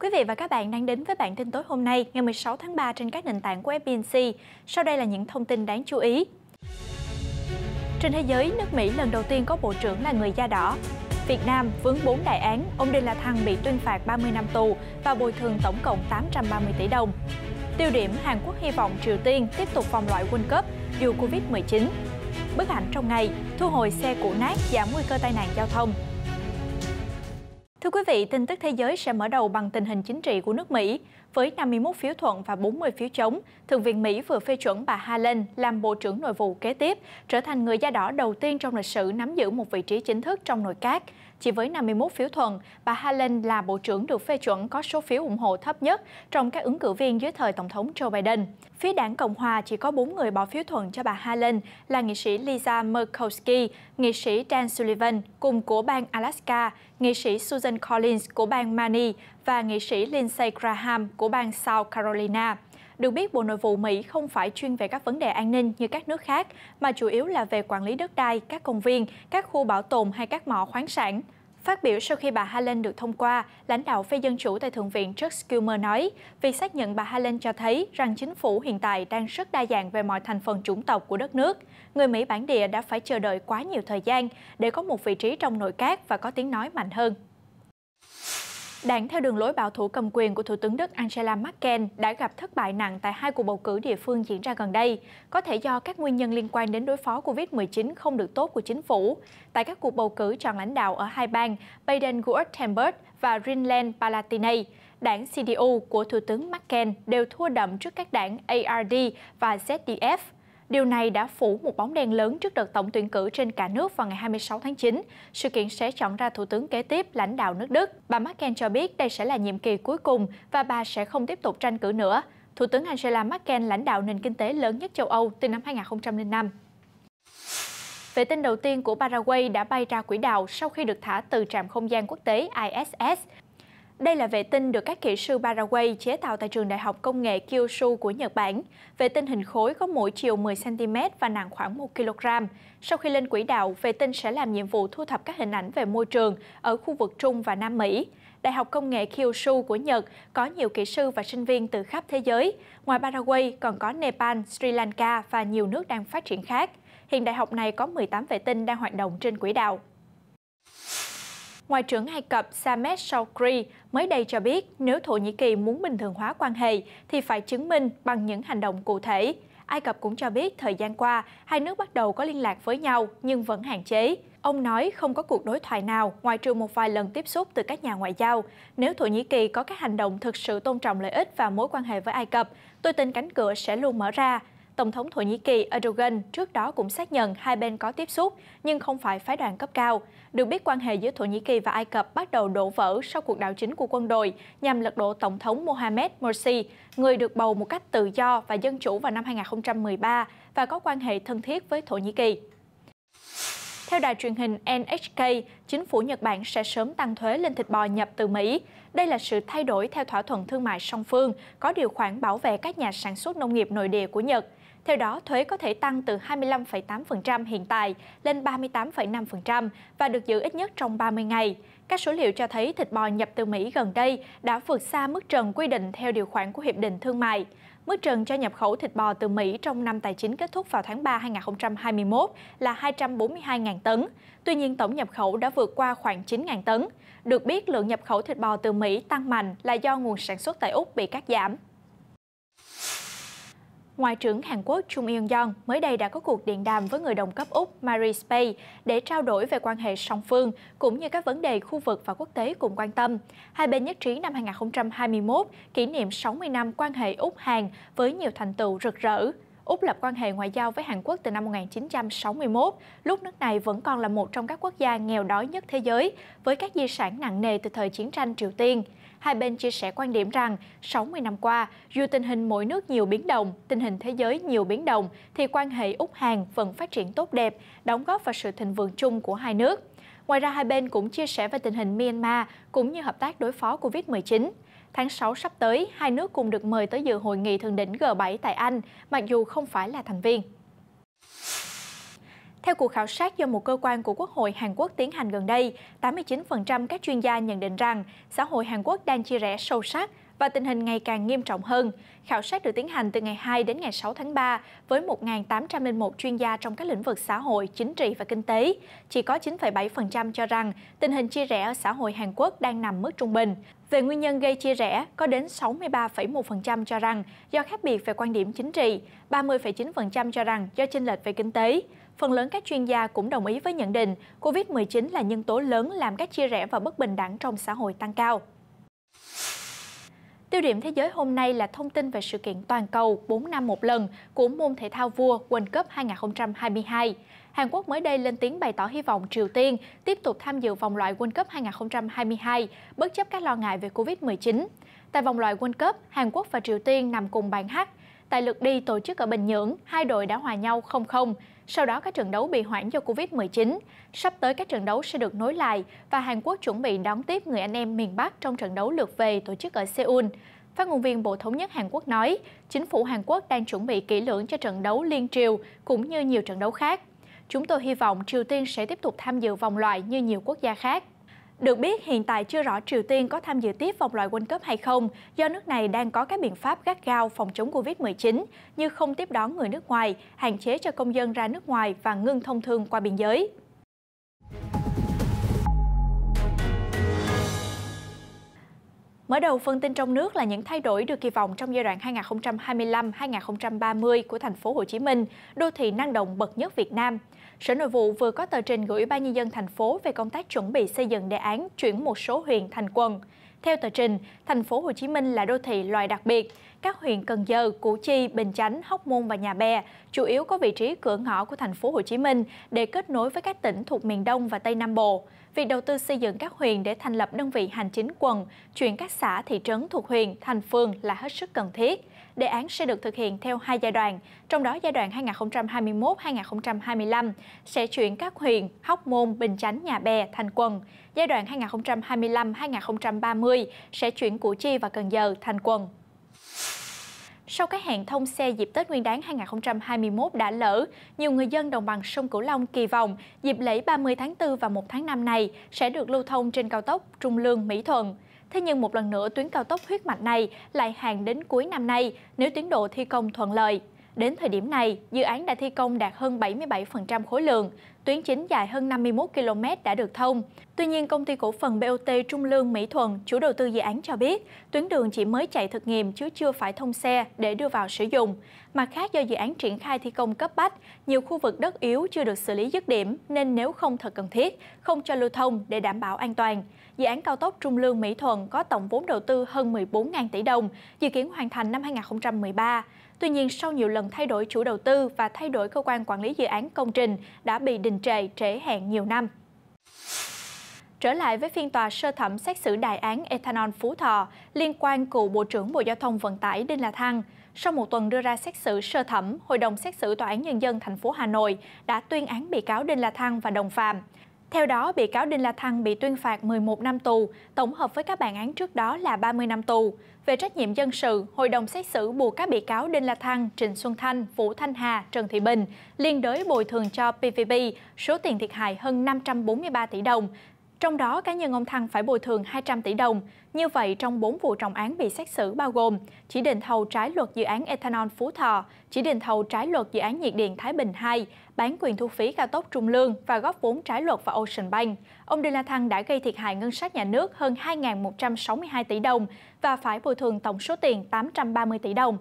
Quý vị và các bạn đang đến với bản tin tối hôm nay ngày 16 tháng 3 trên các nền tảng của FBNC. Sau đây là những thông tin đáng chú ý. Trên thế giới, nước Mỹ lần đầu tiên có bộ trưởng là người da đỏ. Việt Nam vướng 4 đại án, ông Đinh La Thăng bị tuyên phạt 30 năm tù và bồi thường tổng cộng 830 tỷ đồng. Tiêu điểm Hàn Quốc hy vọng Triều Tiên tiếp tục vòng loại World Cup dù Covid-19. Bức ảnh trong ngày, thu hồi xe cũ nát giảm nguy cơ tai nạn giao thông, Thưa quý vị, tin tức thế giới sẽ mở đầu bằng tình hình chính trị của nước Mỹ. Với 51 phiếu thuận và 40 phiếu chống, Thượng viện Mỹ vừa phê chuẩn bà Halen làm Bộ trưởng Nội vụ kế tiếp, trở thành người da đỏ đầu tiên trong lịch sử nắm giữ một vị trí chính thức trong nội các. Chỉ với 51 phiếu thuận, bà Haaland là bộ trưởng được phê chuẩn có số phiếu ủng hộ thấp nhất trong các ứng cử viên dưới thời Tổng thống Joe Biden. Phía đảng Cộng hòa chỉ có 4 người bỏ phiếu thuận cho bà Haaland là nghị sĩ Lisa Murkowski, nghị sĩ Dan Sullivan cùng của bang Alaska, nghị sĩ Susan Collins của bang Maine và nghị sĩ Lindsey Graham của bang South Carolina. Được biết, Bộ Nội vụ Mỹ không phải chuyên về các vấn đề an ninh như các nước khác, mà chủ yếu là về quản lý đất đai, các công viên, các khu bảo tồn hay các mỏ khoáng sản. Phát biểu sau khi bà Haaland được thông qua, lãnh đạo phe Dân Chủ tại Thượng viện Chuck Schumer nói, việc xác nhận bà Haaland cho thấy rằng chính phủ hiện tại đang rất đa dạng về mọi thành phần chủng tộc của đất nước. Người Mỹ bản địa đã phải chờ đợi quá nhiều thời gian để có một vị trí trong nội các và có tiếng nói mạnh hơn. Đảng theo đường lối bảo thủ cầm quyền của Thủ tướng Đức Angela Merkel đã gặp thất bại nặng tại hai cuộc bầu cử địa phương diễn ra gần đây, có thể do các nguyên nhân liên quan đến đối phó COVID-19 không được tốt của chính phủ. Tại các cuộc bầu cử chọn lãnh đạo ở hai bang Baden-Württemberg và Rhineland-Palatinate, đảng CDU của Thủ tướng Merkel đều thua đậm trước các đảng ARD và ZDF. Điều này đã phủ một bóng đen lớn trước đợt tổng tuyển cử trên cả nước vào ngày 26 tháng 9. Sự kiện sẽ chọn ra thủ tướng kế tiếp lãnh đạo nước Đức. Bà Merkel cho biết đây sẽ là nhiệm kỳ cuối cùng và bà sẽ không tiếp tục tranh cử nữa. Thủ tướng Angela Merkel lãnh đạo nền kinh tế lớn nhất châu Âu từ năm 2005. Vệ tinh đầu tiên của Paraguay đã bay ra quỹ đạo sau khi được thả từ trạm không gian quốc tế ISS. Đây là vệ tinh được các kỹ sư Paraguay chế tạo tại trường Đại học Công nghệ Kyushu của Nhật Bản. Vệ tinh hình khối có mỗi chiều 10cm và nặng khoảng 1 kg. Sau khi lên quỹ đạo, vệ tinh sẽ làm nhiệm vụ thu thập các hình ảnh về môi trường ở khu vực Trung và Nam Mỹ. Đại học Công nghệ Kyushu của Nhật có nhiều kỹ sư và sinh viên từ khắp thế giới. Ngoài Paraguay còn có Nepal, Sri Lanka và nhiều nước đang phát triển khác. Hiện đại học này có 18 vệ tinh đang hoạt động trên quỹ đạo. Ngoại trưởng Ai Cập Samet Shoukri mới đây cho biết nếu Thổ Nhĩ Kỳ muốn bình thường hóa quan hệ thì phải chứng minh bằng những hành động cụ thể. Ai Cập cũng cho biết thời gian qua, hai nước bắt đầu có liên lạc với nhau nhưng vẫn hạn chế. Ông nói không có cuộc đối thoại nào ngoài trừ một vài lần tiếp xúc từ các nhà ngoại giao. Nếu Thổ Nhĩ Kỳ có các hành động thực sự tôn trọng lợi ích và mối quan hệ với Ai Cập, tôi tin cánh cửa sẽ luôn mở ra. Tổng thống Thổ Nhĩ Kỳ Erdogan trước đó cũng xác nhận hai bên có tiếp xúc nhưng không phải phái đoàn cấp cao. Được biết quan hệ giữa Thổ Nhĩ Kỳ và Ai Cập bắt đầu đổ vỡ sau cuộc đảo chính của quân đội nhằm lật đổ Tổng thống Mohamed Morsi, người được bầu một cách tự do và dân chủ vào năm 2013 và có quan hệ thân thiết với Thổ Nhĩ Kỳ. Theo đài truyền hình NHK, chính phủ Nhật Bản sẽ sớm tăng thuế lên thịt bò nhập từ Mỹ. Đây là sự thay đổi theo thỏa thuận thương mại song phương, có điều khoản bảo vệ các nhà sản xuất nông nghiệp nội địa của Nhật. Theo đó, thuế có thể tăng từ 25,8% hiện tại lên 38,5% và được giữ ít nhất trong 30 ngày. Các số liệu cho thấy thịt bò nhập từ Mỹ gần đây đã vượt xa mức trần quy định theo điều khoản của Hiệp định Thương mại. Mức trần cho nhập khẩu thịt bò từ Mỹ trong năm tài chính kết thúc vào tháng 3 2021 là 242.000 tấn. Tuy nhiên, tổng nhập khẩu đã vượt qua khoảng 9.000 tấn. Được biết, lượng nhập khẩu thịt bò từ Mỹ tăng mạnh là do nguồn sản xuất tại Úc bị cắt giảm. Ngoại trưởng Hàn Quốc Chung Eun-yong mới đây đã có cuộc điện đàm với người đồng cấp Úc Marie Spey để trao đổi về quan hệ song phương, cũng như các vấn đề khu vực và quốc tế cùng quan tâm. Hai bên nhất trí năm 2021 kỷ niệm 60 năm quan hệ Úc-Hàn với nhiều thành tựu rực rỡ. Úc lập quan hệ ngoại giao với Hàn Quốc từ năm 1961, lúc nước này vẫn còn là một trong các quốc gia nghèo đói nhất thế giới, với các di sản nặng nề từ thời chiến tranh Triều Tiên hai bên chia sẻ quan điểm rằng 60 năm qua, dù tình hình mỗi nước nhiều biến động, tình hình thế giới nhiều biến động, thì quan hệ Úc-Hàn vẫn phát triển tốt đẹp, đóng góp vào sự thịnh vượng chung của hai nước. Ngoài ra, hai bên cũng chia sẻ về tình hình Myanmar cũng như hợp tác đối phó COVID-19. Tháng 6 sắp tới, hai nước cùng được mời tới dự hội nghị thượng đỉnh G7 tại Anh, mặc dù không phải là thành viên. Theo cuộc khảo sát do một cơ quan của Quốc hội Hàn Quốc tiến hành gần đây, 89% các chuyên gia nhận định rằng xã hội Hàn Quốc đang chia rẽ sâu sắc và tình hình ngày càng nghiêm trọng hơn. Khảo sát được tiến hành từ ngày 2 đến ngày 6 tháng 3 với 1.801 chuyên gia trong các lĩnh vực xã hội, chính trị và kinh tế. Chỉ có 9,7% cho rằng tình hình chia rẽ ở xã hội Hàn Quốc đang nằm mức trung bình. Về nguyên nhân gây chia rẽ, có đến 63,1% cho rằng do khác biệt về quan điểm chính trị, 30,9% cho rằng do chênh lệch về kinh tế phần lớn các chuyên gia cũng đồng ý với nhận định COVID-19 là nhân tố lớn làm các chia rẽ và bất bình đẳng trong xã hội tăng cao. Tiêu điểm thế giới hôm nay là thông tin về sự kiện toàn cầu 4 năm một lần của môn thể thao vua World Cup 2022. Hàn Quốc mới đây lên tiếng bày tỏ hy vọng Triều Tiên tiếp tục tham dự vòng loại World Cup 2022, bất chấp các lo ngại về Covid-19. Tại vòng loại World Cup, Hàn Quốc và Triều Tiên nằm cùng bảng H. Tại lượt đi tổ chức ở Bình Nhưỡng, hai đội đã hòa nhau 0-0 sau đó các trận đấu bị hoãn do Covid-19. Sắp tới các trận đấu sẽ được nối lại và Hàn Quốc chuẩn bị đón tiếp người anh em miền Bắc trong trận đấu lượt về tổ chức ở Seoul. Phát ngôn viên Bộ Thống nhất Hàn Quốc nói, chính phủ Hàn Quốc đang chuẩn bị kỹ lưỡng cho trận đấu liên triều cũng như nhiều trận đấu khác. Chúng tôi hy vọng Triều Tiên sẽ tiếp tục tham dự vòng loại như nhiều quốc gia khác. Được biết, hiện tại chưa rõ Triều Tiên có tham dự tiếp vòng loại World Cup hay không, do nước này đang có các biện pháp gắt gao phòng chống Covid-19 như không tiếp đón người nước ngoài, hạn chế cho công dân ra nước ngoài và ngưng thông thương qua biên giới. Mở đầu phân tin trong nước là những thay đổi được kỳ vọng trong giai đoạn 2025-2030 của thành phố Hồ Chí Minh, đô thị năng động bậc nhất Việt Nam – Sở Nội vụ vừa có tờ trình gửi Ban nhân dân thành phố về công tác chuẩn bị xây dựng đề án chuyển một số huyện thành quận. Theo tờ trình, thành phố Hồ Chí Minh là đô thị loại đặc biệt. Các huyện Cần Giờ, Củ Chi, Bình Chánh, Hóc Môn và Nhà Bè chủ yếu có vị trí cửa ngõ của thành phố Hồ Chí Minh để kết nối với các tỉnh thuộc miền Đông và Tây Nam Bộ. Việc đầu tư xây dựng các huyện để thành lập đơn vị hành chính quận, chuyển các xã thị trấn thuộc huyện, thành phường là hết sức cần thiết đề án sẽ được thực hiện theo hai giai đoạn, trong đó giai đoạn 2021-2025 sẽ chuyển các huyện Hóc Môn, Bình Chánh, Nhà Bè, Thành Quần. Giai đoạn 2025-2030 sẽ chuyển Củ Chi và Cần Giờ, Thành quận. Sau cái hẹn thông xe dịp Tết Nguyên đán 2021 đã lỡ, nhiều người dân đồng bằng sông Cửu Long kỳ vọng dịp lễ 30 tháng 4 và 1 tháng 5 này sẽ được lưu thông trên cao tốc Trung Lương Mỹ Thuận. Thế nhưng một lần nữa tuyến cao tốc huyết mạch này lại hàng đến cuối năm nay nếu tiến độ thi công thuận lợi. Đến thời điểm này, dự án đã thi công đạt hơn 77% khối lượng, tuyến chính dài hơn 51 km đã được thông. Tuy nhiên, công ty cổ phần BOT Trung Lương Mỹ Thuận, chủ đầu tư dự án cho biết, tuyến đường chỉ mới chạy thực nghiệm chứ chưa phải thông xe để đưa vào sử dụng. Mặt khác, do dự án triển khai thi công cấp bách, nhiều khu vực đất yếu chưa được xử lý dứt điểm nên nếu không thật cần thiết, không cho lưu thông để đảm bảo an toàn. Dự án cao tốc Trung Lương Mỹ Thuận có tổng vốn đầu tư hơn 14.000 tỷ đồng, dự kiến hoàn thành năm 2013. Tuy nhiên, sau nhiều lần thay đổi chủ đầu tư và thay đổi cơ quan quản lý dự án công trình đã bị đình trệ, trễ hẹn nhiều năm. Trở lại với phiên tòa sơ thẩm xét xử đại án ethanol Phú Thọ liên quan cựu Bộ trưởng Bộ Giao thông Vận tải Đinh La Thăng. Sau một tuần đưa ra xét xử sơ thẩm, Hội đồng xét xử Tòa án Nhân dân thành phố Hà Nội đã tuyên án bị cáo Đinh La Thăng và đồng phạm. Theo đó, bị cáo Đinh La Thăng bị tuyên phạt 11 năm tù, tổng hợp với các bản án trước đó là 30 năm tù. Về trách nhiệm dân sự, hội đồng xét xử buộc các bị cáo Đinh La Thăng, Trịnh Xuân Thanh, Vũ Thanh Hà, Trần Thị Bình liên đới bồi thường cho PVB số tiền thiệt hại hơn 543 tỷ đồng, trong đó, cá nhân ông Thăng phải bồi thường 200 tỷ đồng. Như vậy, trong 4 vụ trọng án bị xét xử bao gồm chỉ định thầu trái luật dự án Ethanol Phú Thọ, chỉ định thầu trái luật dự án nhiệt điện Thái Bình 2, bán quyền thu phí cao tốc Trung Lương và góp vốn trái luật vào Ocean Bank, ông Đinh La Thăng đã gây thiệt hại ngân sách nhà nước hơn 2.162 tỷ đồng và phải bồi thường tổng số tiền 830 tỷ đồng.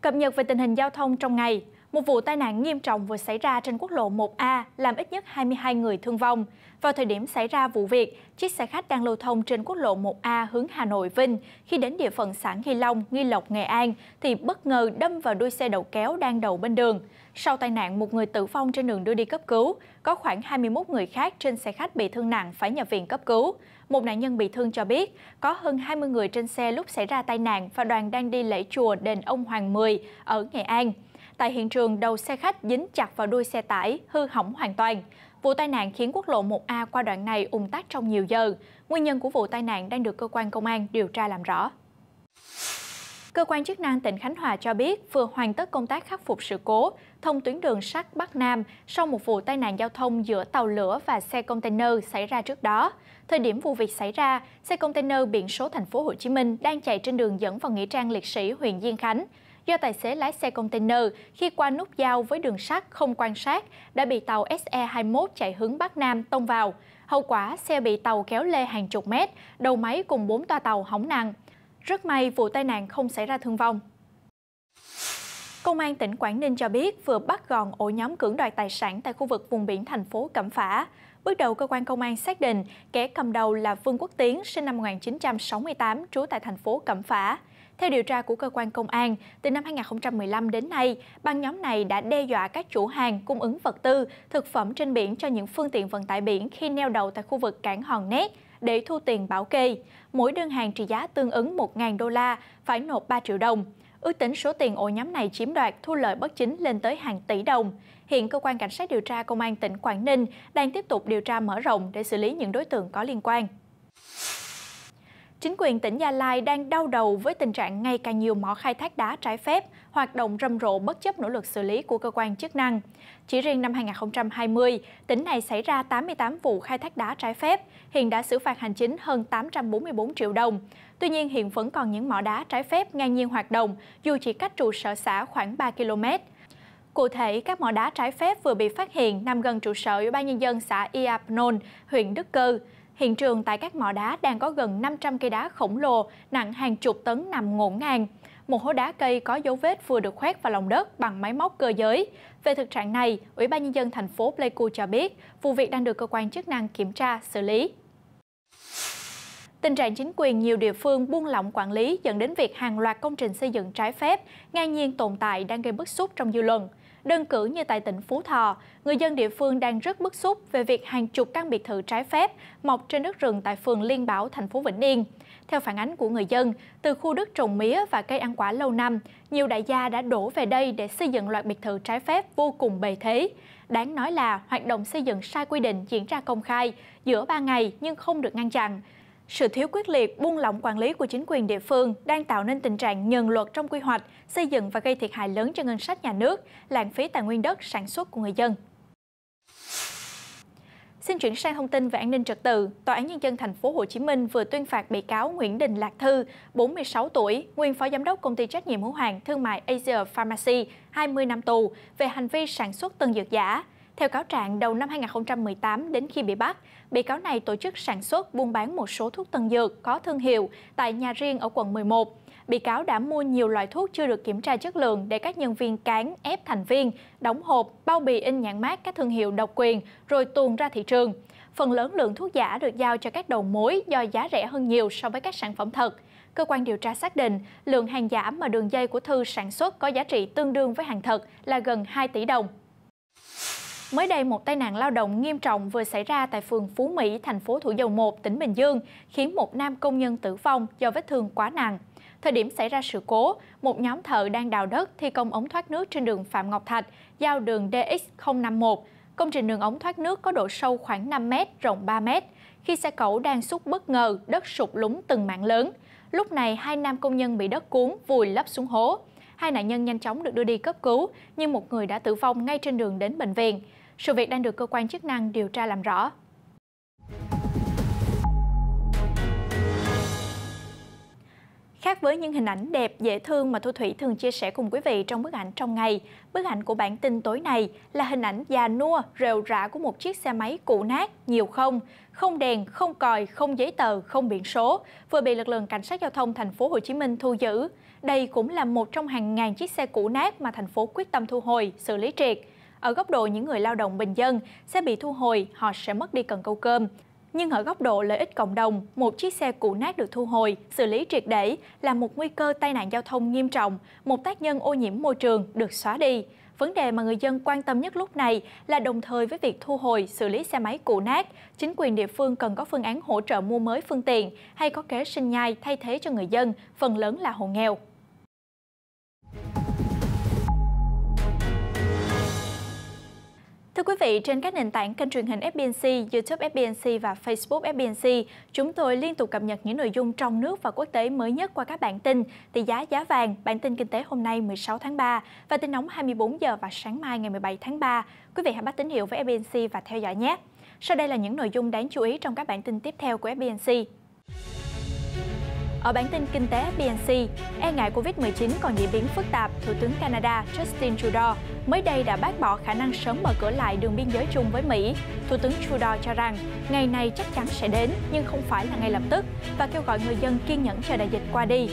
Cập nhật về tình hình giao thông trong ngày, một vụ tai nạn nghiêm trọng vừa xảy ra trên quốc lộ 1A làm ít nhất 22 người thương vong. Vào thời điểm xảy ra vụ việc, chiếc xe khách đang lưu thông trên quốc lộ 1A hướng Hà Nội Vinh. Khi đến địa phận xã Nghi Long, Nghi Lộc, Nghệ An thì bất ngờ đâm vào đuôi xe đầu kéo đang đậu bên đường. Sau tai nạn, một người tử vong trên đường đưa đi cấp cứu, có khoảng 21 người khác trên xe khách bị thương nặng phải nhập viện cấp cứu. Một nạn nhân bị thương cho biết, có hơn 20 người trên xe lúc xảy ra tai nạn và đoàn đang đi lễ chùa đền ông Hoàng Mười ở Nghệ An. Tại hiện trường, đầu xe khách dính chặt vào đuôi xe tải, hư hỏng hoàn toàn. Vụ tai nạn khiến quốc lộ 1A qua đoạn này ùn tắc trong nhiều giờ. Nguyên nhân của vụ tai nạn đang được cơ quan công an điều tra làm rõ. Cơ quan chức năng tỉnh Khánh Hòa cho biết vừa hoàn tất công tác khắc phục sự cố thông tuyến đường sắt Bắc Nam sau một vụ tai nạn giao thông giữa tàu lửa và xe container xảy ra trước đó. Thời điểm vụ việc xảy ra, xe container biển số thành phố Hồ Chí Minh đang chạy trên đường dẫn vào nghĩa trang liệt sĩ huyện Diên Khánh do tài xế lái xe container khi qua nút giao với đường sắt không quan sát đã bị tàu SE21 chạy hướng Bắc Nam tông vào. Hậu quả, xe bị tàu kéo lê hàng chục mét, đầu máy cùng 4 toa tàu hỏng nặng. Rất may vụ tai nạn không xảy ra thương vong. Công an tỉnh Quảng Ninh cho biết vừa bắt gọn ổ nhóm cưỡng đoạt tài sản tại khu vực vùng biển thành phố Cẩm Phả. Bước đầu, cơ quan công an xác định kẻ cầm đầu là Vương Quốc Tiến, sinh năm 1968, trú tại thành phố Cẩm Phả. Theo điều tra của cơ quan công an, từ năm 2015 đến nay, băng nhóm này đã đe dọa các chủ hàng cung ứng vật tư, thực phẩm trên biển cho những phương tiện vận tải biển khi neo đậu tại khu vực cảng Hòn Nét để thu tiền bảo kê. Mỗi đơn hàng trị giá tương ứng 1.000 đô la, phải nộp 3 triệu đồng. Ước tính số tiền ổ nhóm này chiếm đoạt thu lợi bất chính lên tới hàng tỷ đồng. Hiện cơ quan cảnh sát điều tra công an tỉnh Quảng Ninh đang tiếp tục điều tra mở rộng để xử lý những đối tượng có liên quan chính quyền tỉnh Gia Lai đang đau đầu với tình trạng ngày càng nhiều mỏ khai thác đá trái phép, hoạt động rầm rộ bất chấp nỗ lực xử lý của cơ quan chức năng. Chỉ riêng năm 2020, tỉnh này xảy ra 88 vụ khai thác đá trái phép, hiện đã xử phạt hành chính hơn 844 triệu đồng. Tuy nhiên, hiện vẫn còn những mỏ đá trái phép ngang nhiên hoạt động, dù chỉ cách trụ sở xã khoảng 3 km. Cụ thể, các mỏ đá trái phép vừa bị phát hiện nằm gần trụ sở Ủy ban Nhân dân xã Iapnon, huyện Đức Cơ. Hiện trường tại các mỏ đá đang có gần 500 cây đá khổng lồ nặng hàng chục tấn nằm ngổn ngang. Một hố đá cây có dấu vết vừa được khoét vào lòng đất bằng máy móc cơ giới. Về thực trạng này, Ủy ban Nhân dân thành phố Pleiku cho biết vụ việc đang được cơ quan chức năng kiểm tra, xử lý. Tình trạng chính quyền nhiều địa phương buông lỏng quản lý dẫn đến việc hàng loạt công trình xây dựng trái phép ngang nhiên tồn tại đang gây bức xúc trong dư luận. Đơn cử như tại tỉnh Phú Thọ, người dân địa phương đang rất bức xúc về việc hàng chục căn biệt thự trái phép mọc trên đất rừng tại phường Liên Bảo, thành phố Vĩnh Yên. Theo phản ánh của người dân, từ khu đất trồng mía và cây ăn quả lâu năm, nhiều đại gia đã đổ về đây để xây dựng loạt biệt thự trái phép vô cùng bề thế. Đáng nói là hoạt động xây dựng sai quy định diễn ra công khai giữa 3 ngày nhưng không được ngăn chặn. Sự thiếu quyết liệt, buông lỏng quản lý của chính quyền địa phương đang tạo nên tình trạng nhờn luật trong quy hoạch, xây dựng và gây thiệt hại lớn cho ngân sách nhà nước, lãng phí tài nguyên đất, sản xuất của người dân. Xin chuyển sang thông tin về an ninh trật tự. Tòa án nhân dân thành phố Hồ Chí Minh vừa tuyên phạt bị cáo Nguyễn Đình Lạc Thư, 46 tuổi, nguyên phó giám đốc công ty trách nhiệm hữu hạn thương mại Asia Pharmacy, 20 năm tù về hành vi sản xuất tân dược giả. Theo cáo trạng, đầu năm 2018 đến khi bị bắt, bị cáo này tổ chức sản xuất buôn bán một số thuốc tân dược có thương hiệu tại nhà riêng ở quận 11. Bị cáo đã mua nhiều loại thuốc chưa được kiểm tra chất lượng để các nhân viên cán ép thành viên, đóng hộp, bao bì in nhãn mát các thương hiệu độc quyền rồi tuồn ra thị trường. Phần lớn lượng thuốc giả được giao cho các đầu mối do giá rẻ hơn nhiều so với các sản phẩm thật cơ quan điều tra xác định lượng hàng giả mà đường dây của Thư sản xuất có giá trị tương đương với hàng thật là gần 2 tỷ đồng. Mới đây, một tai nạn lao động nghiêm trọng vừa xảy ra tại phường Phú Mỹ, thành phố Thủ Dầu Một, tỉnh Bình Dương, khiến một nam công nhân tử vong do vết thương quá nặng. Thời điểm xảy ra sự cố, một nhóm thợ đang đào đất thi công ống thoát nước trên đường Phạm Ngọc Thạch, giao đường DX051. Công trình đường ống thoát nước có độ sâu khoảng 5 m, rộng 3 m. Khi xe cẩu đang xúc bất ngờ, đất sụp lúng từng mảng lớn. Lúc này, hai nam công nhân bị đất cuốn, vùi lấp xuống hố. Hai nạn nhân nhanh chóng được đưa đi cấp cứu, nhưng một người đã tử vong ngay trên đường đến bệnh viện. Sự việc đang được cơ quan chức năng điều tra làm rõ. với những hình ảnh đẹp, dễ thương mà Thu Thủy thường chia sẻ cùng quý vị trong bức ảnh trong ngày. Bức ảnh của bản tin tối này là hình ảnh già nua, rều rã của một chiếc xe máy cũ nát, nhiều không, không đèn, không còi, không giấy tờ, không biển số, vừa bị lực lượng cảnh sát giao thông thành phố Hồ Chí Minh thu giữ. Đây cũng là một trong hàng ngàn chiếc xe cũ nát mà thành phố quyết tâm thu hồi, xử lý triệt. Ở góc độ những người lao động bình dân, xe bị thu hồi, họ sẽ mất đi cần câu cơm nhưng ở góc độ lợi ích cộng đồng, một chiếc xe cũ nát được thu hồi, xử lý triệt để là một nguy cơ tai nạn giao thông nghiêm trọng, một tác nhân ô nhiễm môi trường được xóa đi. Vấn đề mà người dân quan tâm nhất lúc này là đồng thời với việc thu hồi, xử lý xe máy cũ nát, chính quyền địa phương cần có phương án hỗ trợ mua mới phương tiện hay có kế sinh nhai thay thế cho người dân, phần lớn là hộ nghèo. Thưa quý vị, trên các nền tảng kênh truyền hình FBNC, YouTube FBNC và Facebook FBNC, chúng tôi liên tục cập nhật những nội dung trong nước và quốc tế mới nhất qua các bản tin tỷ giá giá vàng, bản tin kinh tế hôm nay 16 tháng 3 và tin nóng 24 giờ và sáng mai ngày 17 tháng 3. Quý vị hãy bắt tín hiệu với FBNC và theo dõi nhé. Sau đây là những nội dung đáng chú ý trong các bản tin tiếp theo của FBNC. Ở bản tin kinh tế BNC, e ngại Covid-19 còn diễn biến phức tạp, Thủ tướng Canada Justin Trudeau mới đây đã bác bỏ khả năng sớm mở cửa lại đường biên giới chung với Mỹ. Thủ tướng Trudeau cho rằng ngày này chắc chắn sẽ đến nhưng không phải là ngay lập tức và kêu gọi người dân kiên nhẫn chờ đại dịch qua đi.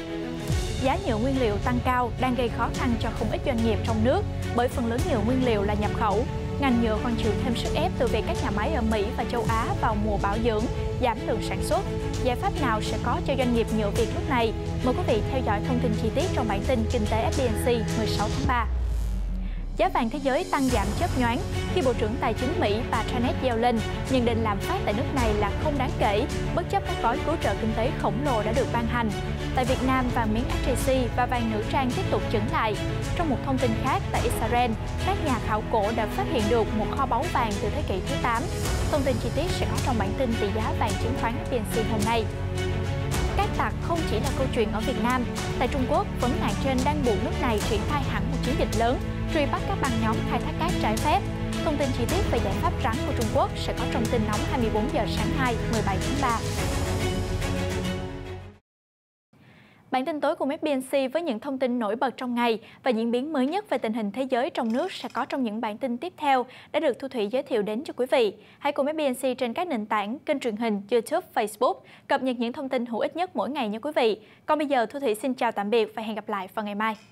Giá nhựa nguyên liệu tăng cao đang gây khó khăn cho không ít doanh nghiệp trong nước bởi phần lớn nhựa nguyên liệu là nhập khẩu ngành nhựa còn chịu thêm sức ép từ việc các nhà máy ở Mỹ và châu Á vào mùa bảo dưỡng, giảm lượng sản xuất. Giải pháp nào sẽ có cho doanh nghiệp nhựa Việt lúc này? Mời quý vị theo dõi thông tin chi tiết trong bản tin Kinh tế FBNC 16 tháng 3 giá vàng thế giới tăng giảm chớp nhoáng khi Bộ trưởng Tài chính Mỹ bà Janet Yellen nhận định lạm phát tại nước này là không đáng kể, bất chấp các gói cứu trợ kinh tế khổng lồ đã được ban hành. Tại Việt Nam, vàng miếng SJC và vàng nữ trang tiếp tục chứng lại. Trong một thông tin khác, tại Israel, các nhà khảo cổ đã phát hiện được một kho báu vàng từ thế kỷ thứ 8. Thông tin chi tiết sẽ có trong bản tin tỷ giá vàng chứng khoán VNC hôm nay cát tặc không chỉ là câu chuyện ở Việt Nam. Tại Trung Quốc, vấn nạn trên đang buộc nước này triển khai hẳn một chiến dịch lớn truy bắt các băng nhóm khai thác cát trái phép. Thông tin chi tiết về giải pháp rắn của Trung Quốc sẽ có trong tin nóng 24 giờ sáng 2, 17 tháng 3. Bản tin tối của MBNC với những thông tin nổi bật trong ngày và diễn biến mới nhất về tình hình thế giới trong nước sẽ có trong những bản tin tiếp theo đã được Thu Thủy giới thiệu đến cho quý vị. Hãy cùng MBNC trên các nền tảng, kênh truyền hình, YouTube, Facebook cập nhật những thông tin hữu ích nhất mỗi ngày nha quý vị. Còn bây giờ Thu Thủy xin chào tạm biệt và hẹn gặp lại vào ngày mai.